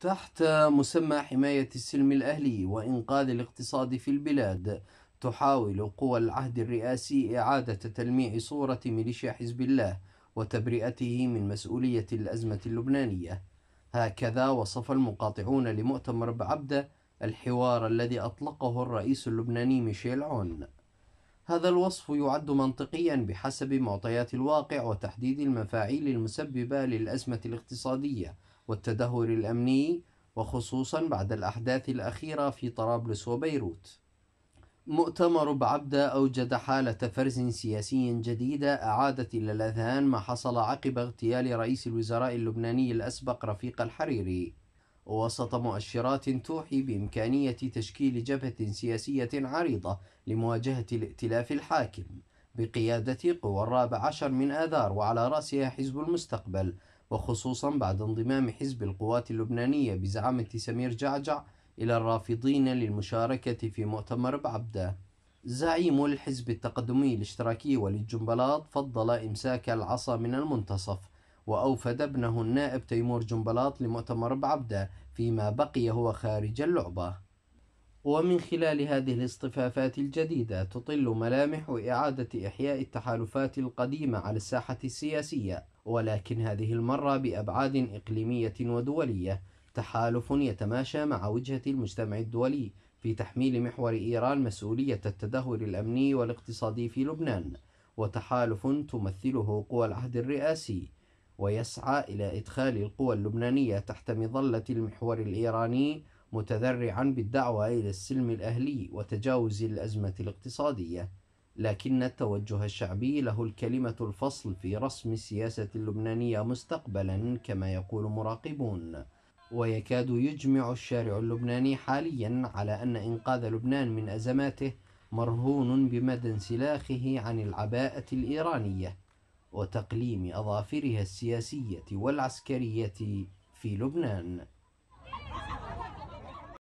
تحت مسمى حماية السلم الأهلي وإنقاذ الاقتصاد في البلاد تحاول قوى العهد الرئاسي إعادة تلميع صورة ميليشيا حزب الله وتبرئته من مسؤولية الأزمة اللبنانية هكذا وصف المقاطعون لمؤتمر بعبدة الحوار الذي أطلقه الرئيس اللبناني ميشيل عون هذا الوصف يعد منطقيا بحسب معطيات الواقع وتحديد المفاعيل المسببة للأزمة الاقتصادية والتدهور الأمني وخصوصا بعد الأحداث الأخيرة في طرابلس وبيروت مؤتمر بعبدة أوجد حالة فرز سياسي جديدة أعادت إلى الأذهان ما حصل عقب اغتيال رئيس الوزراء اللبناني الأسبق رفيق الحريري وسط مؤشرات توحي بإمكانية تشكيل جبهة سياسية عريضة لمواجهة الائتلاف الحاكم بقيادة قوى الرابع عشر من آذار وعلى رأسها حزب المستقبل وخصوصا بعد انضمام حزب القوات اللبنانية بزعامة سمير جعجع إلى الرافضين للمشاركة في مؤتمر بعبدة زعيم الحزب التقدمي الاشتراكي وللجنبلاط فضل إمساك العصا من المنتصف وأوفد ابنه النائب تيمور جنبلاط لمؤتمر بعبدة فيما بقي هو خارج اللعبة ومن خلال هذه الاصطفافات الجديدة تطل ملامح إعادة إحياء التحالفات القديمة على الساحة السياسية ولكن هذه المرة بأبعاد إقليمية ودولية تحالف يتماشى مع وجهة المجتمع الدولي في تحميل محور إيران مسؤولية التدهور الأمني والاقتصادي في لبنان وتحالف تمثله قوى العهد الرئاسي ويسعى إلى إدخال القوى اللبنانية تحت مظلة المحور الإيراني متذرعا بالدعوة إلى السلم الأهلي وتجاوز الأزمة الاقتصادية لكن التوجه الشعبي له الكلمة الفصل في رسم السياسة اللبنانية مستقبلا كما يقول مراقبون ويكاد يجمع الشارع اللبناني حاليا على أن إنقاذ لبنان من أزماته مرهون بمدى انسلاخه عن العباءة الإيرانية وتقليم أظافرها السياسية والعسكرية في لبنان